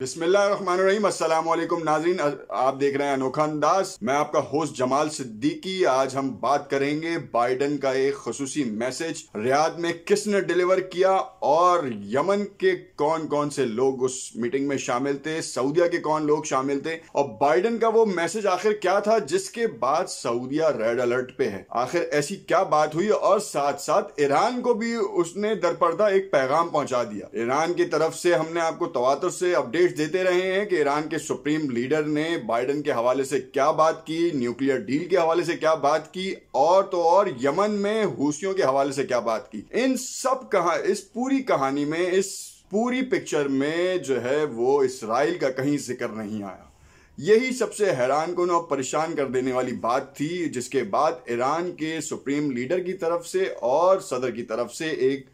बिस्मिल्लाम असलम नाजरीन आप देख रहे हैं अनोखा अंदाज मैं आपका होस्ट जमाल सिद्दीकी आज हम बात करेंगे बाइडन का एक खसूसी मैसेज रियाद में किसने डिलीवर किया और यमन के कौन कौन से लोग उस मीटिंग में शामिल थे सऊदिया के कौन लोग शामिल थे और बाइडन का वो मैसेज आखिर क्या था जिसके बाद सऊदिया रेड अलर्ट पे है आखिर ऐसी क्या बात हुई और साथ साथ ईरान को भी उसने दरपर्दा एक पैगाम पहुंचा दिया ईरान की तरफ से हमने आपको तवातर से अपडेट अपडेट्स देते रहे हैं कि ईरान के सुप्रीम लीडर ने बाइडन के हवाले से क्या बात की न्यूक्लियर डील के हवाले से क्या बात की और तो और यमन में हूसियों के हवाले से क्या बात की इन सब कहा इस पूरी कहानी में इस पूरी पिक्चर में जो है वो इसराइल का कहीं जिक्र नहीं आया यही सबसे हैरान कन और परेशान कर देने वाली बात थी जिसके बाद ईरान के सुप्रीम लीडर की तरफ से और सदर की तरफ से एक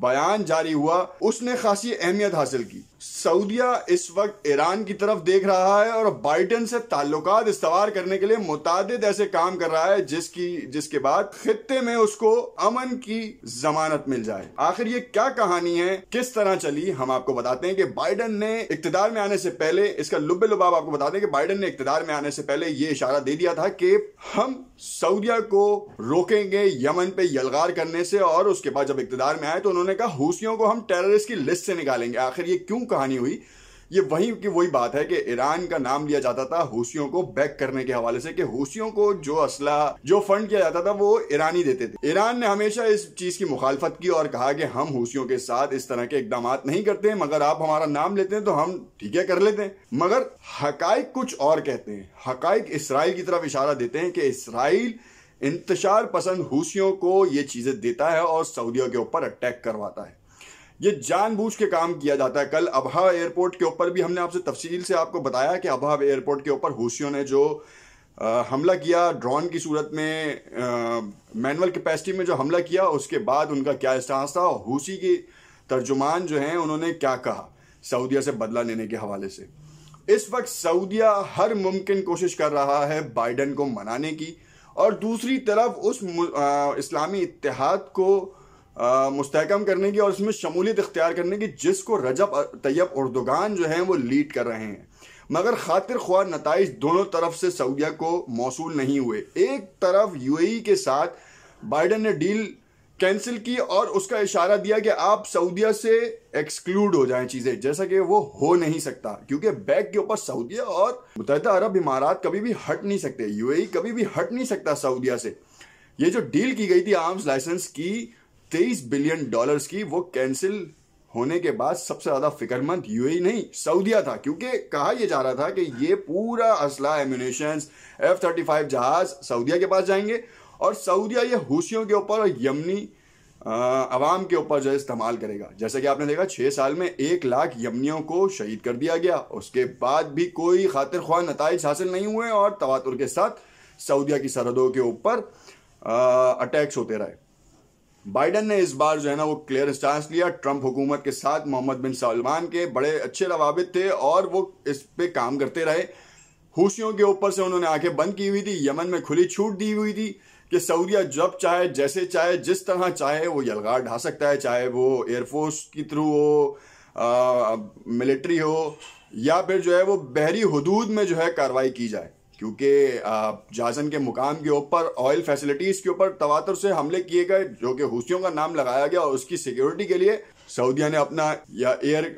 बयान जारी हुआ उसने खासी अहमियत हासिल की सऊदिया इस वक्त ईरान की तरफ देख रहा है और बाइडेन से ताल्लुक इस्तवार करने के लिए मुतद ऐसे काम कर रहा है जिसकी जिसके बाद खत्ते में उसको अमन की जमानत मिल जाए आखिर ये क्या कहानी है किस तरह चली हम आपको बताते हैं कि बाइडन ने इकतदार में आने से पहले इसका लुब्बे लुबाब आपको बताते हैं कि बाइडन ने इकतदार में आने से पहले ये इशारा दे दिया था कि हम सऊदिया को रोकेंगे यमन पे यलगार करने से और उसके बाद जब इकतदार में आए तो उन्होंने कहा हूसियों को हम टेररिस्ट की लिस्ट से निकालेंगे आखिर ये क्यों कहानी हुई ये वही की वही बात है कि ईरान का नाम लिया जाता था हूसियों को बैक करने के हवाले से कि हूसियों को जो असला जो फंड किया जाता था वो ईरानी देते थे ईरान ने हमेशा इस चीज की मुखालफत की और कहा कि हम हूसियों के साथ इस तरह के इकदाम नहीं करते हैं मगर आप हमारा नाम लेते हैं तो हम ठीक है कर लेते हैं मगर हकाइक कुछ और कहते हैं हकाइक इसराइल की तरफ इशारा देते हैं कि इसराइल इंतजार पसंद हूसियों को ये चीजें देता है और सऊदियों के ऊपर अटैक करवाता है ये जानबूझ के काम किया जाता है कल अबहा एयरपोर्ट के ऊपर भी हमने आपसे तफसील से आपको बताया कि अबहा एयरपोर्ट के ऊपर हूसियों ने जो आ, हमला किया ड्रोन की सूरत में मैनुअल कैपेसिटी में जो हमला किया उसके बाद उनका क्या स्टांस था और हूसी की तर्जुमान जो हैं उन्होंने क्या कहा सऊदिया से बदला लेने के हवाले से इस वक्त सऊदिया हर मुमकिन कोशिश कर रहा है बाइडन को मनाने की और दूसरी तरफ उस इस्लामी इतिहाद को मुस्तकम करने की और इसमें शमूलियत इख्तियार करने की जिसको रजब तैयब उर्दगान जो हैं वो लीड कर रहे हैं मगर खातिर ख्वा नतज दोनों तरफ से सऊदिया को मौसू नहीं हुए एक तरफ ए के साथ बाइडन ने डील कैंसिल की और उसका इशारा दिया कि आप सऊदिया से एक्सक्लूड हो जाएं चीज़ें जैसा कि वो हो नहीं सकता क्योंकि बैग के ऊपर सऊदिया और मुतहद अरब इमारात कभी भी हट नहीं सकते यूएई कभी भी हट नहीं सकता सऊदिया से ये जो डील की गई थी आर्म्स लाइसेंस की तेईस बिलियन डॉलर्स की वो कैंसिल होने के बाद सबसे ज्यादा फिक्रमंद यूएई नहीं सऊदिया था क्योंकि कहा यह जा रहा था कि ये पूरा असला एम्यूनेशन एफ थर्टी फाइव जहाज सऊदिया के पास जाएंगे और सऊदिया ये हूसियों के ऊपर और यमनी आवाम के ऊपर जो इस्तेमाल करेगा जैसे कि आपने देखा छः साल में एक लाख यमनियों को शहीद कर दिया गया उसके बाद भी कोई खातिर ख्वाह नतज हासिल नहीं हुए और तवातुर के साथ सऊदिया की सरहदों के ऊपर अटैक्स होते रहे बाइडन ने इस बार जो है ना वो क्लियर स्टांस लिया ट्रंप हुकूमत के साथ मोहम्मद बिन सलमान के बड़े अच्छे रवाबित थे और वो इस पे काम करते रहे हूसियों के ऊपर से उन्होंने आंखें बंद की हुई थी यमन में खुली छूट दी हुई थी कि सऊदीया जब चाहे जैसे चाहे जिस तरह चाहे वो यलगार ढा सकता है चाहे वो एयरफोर्स के थ्रू हो मिलिट्री हो या फिर जो है वो बहरी हदूद में जो है कार्रवाई की जाए क्योंकि जाजन के मुकाम के ऊपर ऑयल फैसिलिटीज़ के ऊपर तवातर से हमले किए गए जो कि हूसियों का नाम लगाया गया और उसकी सिक्योरिटी के लिए सऊदिया ने अपना या एयर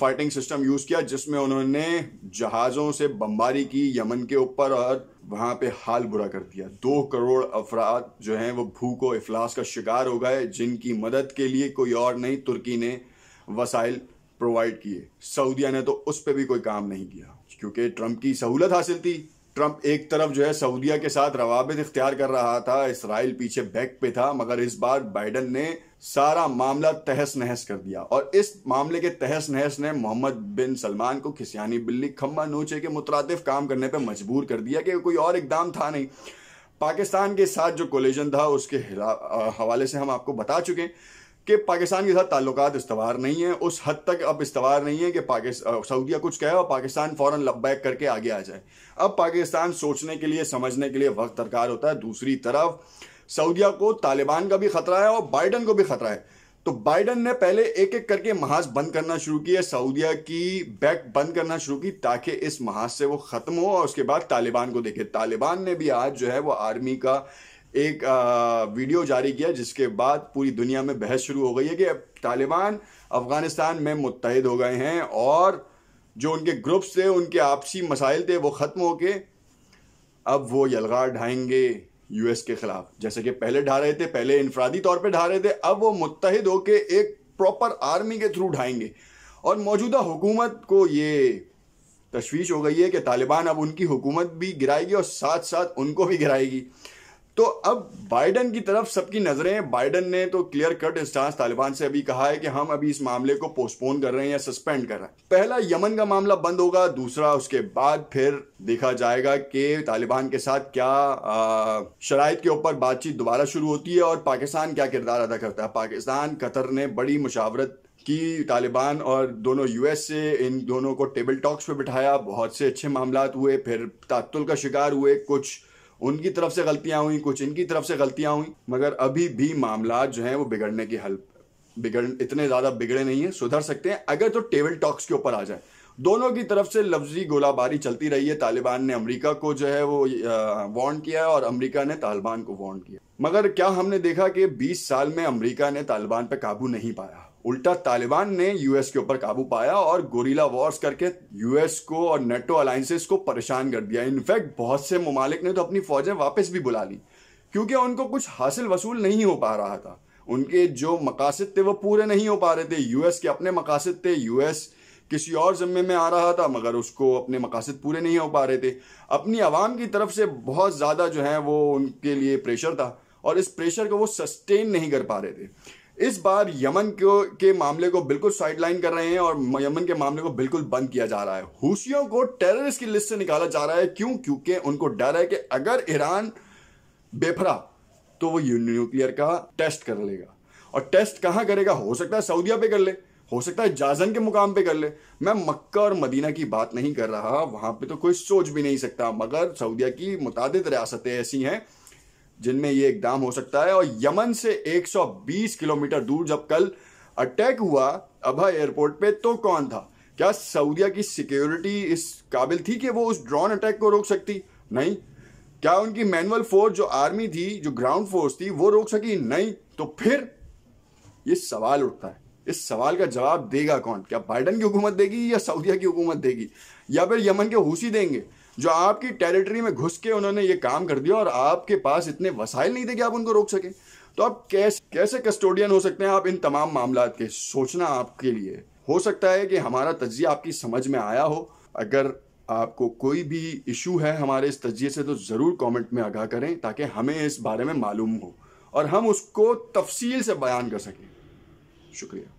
फाइटिंग सिस्टम यूज़ किया जिसमें उन्होंने जहाज़ों से बमबारी की यमन के ऊपर और वहां पे हाल बुरा कर दिया दो करोड़ अफराद जो हैं वो भूख और अफलास का शिकार हो गए जिनकी मदद के लिए कोई और नहीं तुर्की ने वसाइल प्रोवाइड किए सऊदिया ने तो उस पर भी कोई काम नहीं किया क्योंकि ट्रंप की सहूलत हासिल थी ट्रंप एक तरफ जो है सऊदिया के साथ रवाबित इख्तियार कर रहा था इसराइल पीछे बैक पे था मगर इस बार बाइडन ने सारा मामला तहस नहस कर दिया और इस मामले के तहस नहस ने मोहम्मद बिन सलमान को खिसियानी बिल्ली खम्मा नोचे के मुतरतफ काम करने पर मजबूर कर दिया कि कोई और इकदाम था नहीं पाकिस्तान के साथ जो कोलिजन था उसके हवाले से हम आपको बता चुके हैं कि पाकिस्तान के साथ ताल्लुक इस्तवार नहीं है उस हद तक अब इस्तवार नहीं है कि पाकिस्तान सऊदिया कुछ कहे और पाकिस्तान फ़ौरन लबैक करके आगे आ जाए अब पाकिस्तान सोचने के लिए समझने के लिए वक्त दरकार होता है दूसरी तरफ सऊदिया को तालिबान का भी खतरा है और बाइडन को भी खतरा है तो बाइडन ने पहले एक एक करके महाज बंद करना शुरू किया सऊदिया की बैक बंद करना शुरू की ताकि इस महाज से वो ख़त्म हो और उसके बाद तालिबान को देखे तालिबान ने भी आज जो है वो आर्मी का एक वीडियो जारी किया जिसके बाद पूरी दुनिया में बहस शुरू हो गई है कि अब तालिबान अफगानिस्तान में मुतहद हो गए हैं और जो उनके ग्रुप्स थे उनके आपसी मसाइल थे वो ख़त्म हो के अब वो यलगार ढाएंगे यूएस के खिलाफ जैसे कि पहले ढा रहे थे पहले इनफरादी तौर पर ढा रहे थे अब वो मुतहद होकर एक प्रॉपर आर्मी के थ्रू ढाएंगे और मौजूदा हुकूमत को ये तशवीश हो गई है कि तालिबान अब उनकी हुकूमत भी गिराएगी और साथ साथ उनको भी गिराएगी तो अब बाइडन की तरफ सबकी नजरें बाइडन ने तो क्लियर कट स्टांस तालिबान से अभी कहा है कि हम अभी इस मामले को पोस्टपोन कर रहे हैं या सस्पेंड कर रहे हैं पहला यमन का मामला बंद होगा दूसरा उसके बाद फिर देखा जाएगा कि तालिबान के साथ क्या शराय के ऊपर बातचीत दोबारा शुरू होती है और पाकिस्तान क्या किरदार अदा करता है पाकिस्तान कतर ने बड़ी मुशावरत कि तालिबान और दोनों यूएस से इन दोनों को टेबल टॉक्स पे बिठाया बहुत से अच्छे मामला हुए फिर तातुल का शिकार हुए कुछ उनकी तरफ से गलतियां हुई कुछ इनकी तरफ से गलतियां हुई मगर अभी भी मामला जो है वो बिगड़ने की हल बिगड़ इतने ज़्यादा बिगड़े नहीं है सुधर सकते हैं अगर तो टेबल टॉक्स के ऊपर आ जाए दोनों की तरफ से लफ्जी गोलाबारी चलती रही है तालिबान ने अमेरिका को जो है वो वार्न किया है और अमेरिका ने तालिबान को वार्न किया मगर क्या हमने देखा कि 20 साल में अमेरिका ने तालिबान पर काबू नहीं पाया उल्टा तालिबान ने यूएस के ऊपर काबू पाया और गोरीला वॉर्स करके यूएस को और नेटो अलायसेस को परेशान कर दिया इनफैक्ट बहुत से ममालिक ने तो अपनी फौजें वापस भी बुला ली क्योंकि उनको कुछ हासिल वसूल नहीं हो पा रहा था उनके जो मकासद थे वो पूरे नहीं हो पा रहे थे यूएस के अपने मकासद थे यूएस किसी और ज़िम्मे में आ रहा था मगर उसको अपने मकासद पूरे नहीं हो पा रहे थे अपनी आवाम की तरफ से बहुत ज़्यादा जो है वो उनके लिए प्रेशर था और इस प्रेशर को वो सस्टेन नहीं कर पा रहे थे इस बार यमन को के मामले को बिल्कुल साइडलाइन कर रहे हैं और यमन के मामले को बिल्कुल बंद किया जा रहा है हूसियों को टेररिस्ट की लिस्ट से निकाला जा रहा है क्यों क्योंकि उनको डर है कि अगर ईरान बेफरा तो वो न्यूक्लियर का टेस्ट कर लेगा और टेस्ट कहाँ करेगा हो सकता है सऊदिया पे कर ले हो सकता है जाजन के मुकाम पे कर ले मैं मक्का और मदीना की बात नहीं कर रहा वहां पे तो कोई सोच भी नहीं सकता मगर सऊदिया की मुताद रियासतें ऐसी हैं जिनमें ये दाम हो सकता है और यमन से 120 किलोमीटर दूर जब कल अटैक हुआ अभा एयरपोर्ट पे तो कौन था क्या सऊदिया की सिक्योरिटी इस काबिल थी कि वो उस ड्रोन अटैक को रोक सकती नहीं क्या उनकी मैनुअल फोर्स जो आर्मी थी जो ग्राउंड फोर्स थी वो रोक सकी नहीं तो फिर ये सवाल उठता है इस सवाल का जवाब देगा कौन क्या बाइडन की हुकूमत देगी या सऊदिया की हुकूमत देगी या फिर यमन के हुसी देंगे जो आपकी टेरिटरी में घुस के उन्होंने ये काम कर दिया और आपके पास इतने वसाइल नहीं थे कि आप उनको रोक सकें तो आप कैसे कैसे कस्टोडियन हो सकते हैं आप इन तमाम मामला के सोचना आपके लिए हो सकता है कि हमारा तजिया आपकी समझ में आया हो अगर आपको कोई भी इशू है हमारे इस तजिए से तो ज़रूर कमेंट में आगाह करें ताकि हमें इस बारे में मालूम हो और हम उसको तफसील से बयान कर सकें शुक्रिया